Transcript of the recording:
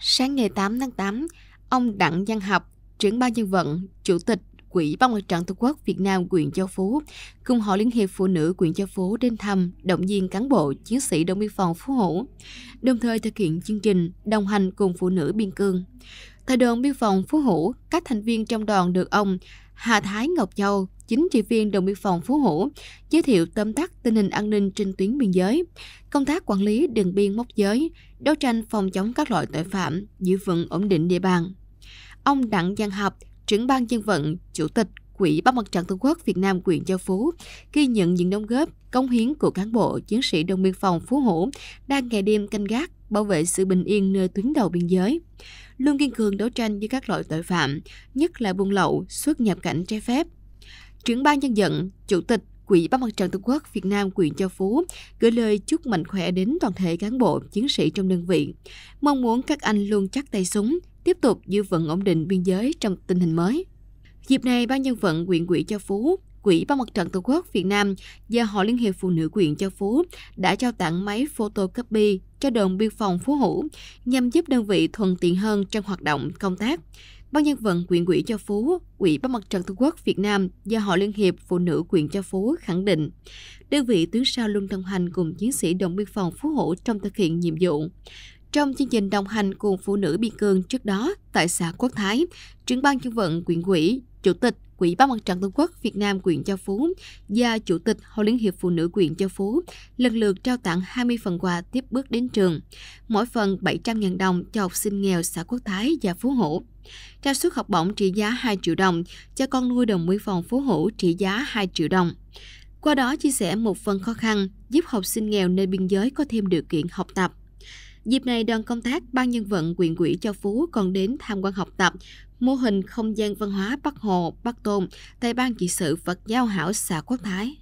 Sáng ngày 8 tháng 8, ông Đặng Văn Học, trưởng ban dân vận, chủ tịch Quỹ Ban Mặt trận Tổ quốc Việt Nam quyền Châu Phú, cùng Hội Liên hiệp Phụ nữ quyền Châu Phú đến thăm, động viên cán bộ, chiến sĩ đồn biên phòng Phú Hữu, đồng thời thực hiện chương trình đồng hành cùng phụ nữ biên cương. Tại đồn biên phòng Phú Hữu, các thành viên trong đoàn được ông Hà Thái Ngọc Châu, chính trị viên đồn biên phòng Phú Hữu, giới thiệu tóm tắt tình hình an ninh trên tuyến biên giới, công tác quản lý đường biên mốc giới, đấu tranh phòng chống các loại tội phạm, giữ vững ổn định địa bàn. Ông Đặng Giang Hợp, trưởng ban dân vận, chủ tịch Quỹ Bắc Mặt trận Tổ quốc Việt Nam quyền Châu Phú ghi nhận những đóng góp, công hiến của cán bộ, chiến sĩ đồn biên phòng Phú Hữu đang ngày đêm canh gác, bảo vệ sự bình yên nơi tuyến đầu biên giới luôn kiên cường đấu tranh với các loại tội phạm, nhất là buôn lậu, xuất nhập cảnh trái phép. Trưởng ban dân vận, Chủ tịch Quỹ Ban Mặt trận Tổ quốc Việt Nam quyền Châu Phú gửi lời chúc mạnh khỏe đến toàn thể cán bộ, chiến sĩ trong đơn vị. Mong muốn các anh luôn chắc tay súng, tiếp tục giữ vững ổn định biên giới trong tình hình mới. Dịp này, Ban dân vận huyện quỹ Châu Phú Quỹ Ban Mặt trận Tổ quốc Việt Nam và Hội Liên hiệp Phụ nữ quyện Châu Phú đã trao tặng máy photocopy cho đồn biên phòng Phú Hữu nhằm giúp đơn vị thuận tiện hơn trong hoạt động công tác. Ban nhân vận quyện quỹ Châu Phú, Quỹ Ban Mặt trận Tổ quốc Việt Nam và Hội Liên hiệp Phụ nữ quyện Châu Phú khẳng định, đơn vị tuyến sau luôn đồng hành cùng chiến sĩ đồn biên phòng Phú Hữu trong thực hiện nhiệm vụ. Trong chương trình đồng hành cùng phụ nữ biên cương trước đó tại xã Quốc Thái, trưởng ban dân vận quyện quỹ, chủ tịch Quỹ Ban Mặt trận Tổ quốc Việt Nam quyện Châu Phú và Chủ tịch Hội Liên hiệp Phụ nữ quyện Châu Phú lần lượt trao tặng 20 phần quà tiếp bước đến trường, mỗi phần 700.000 đồng cho học sinh nghèo xã Quốc Thái và Phú Hữu. Trao suất học bổng trị giá 2 triệu đồng cho con nuôi đồng biên phòng Phú Hữu trị giá 2 triệu đồng. Qua đó chia sẻ một phần khó khăn, giúp học sinh nghèo nơi biên giới có thêm điều kiện học tập. Dịp này, đoàn công tác Ban Nhân vận huyện quỹ Châu Phú còn đến tham quan học tập mô hình không gian văn hóa Bắc Hồ, Bắc Tôn tại Ban trị sự Phật giáo hảo xã Quốc Thái.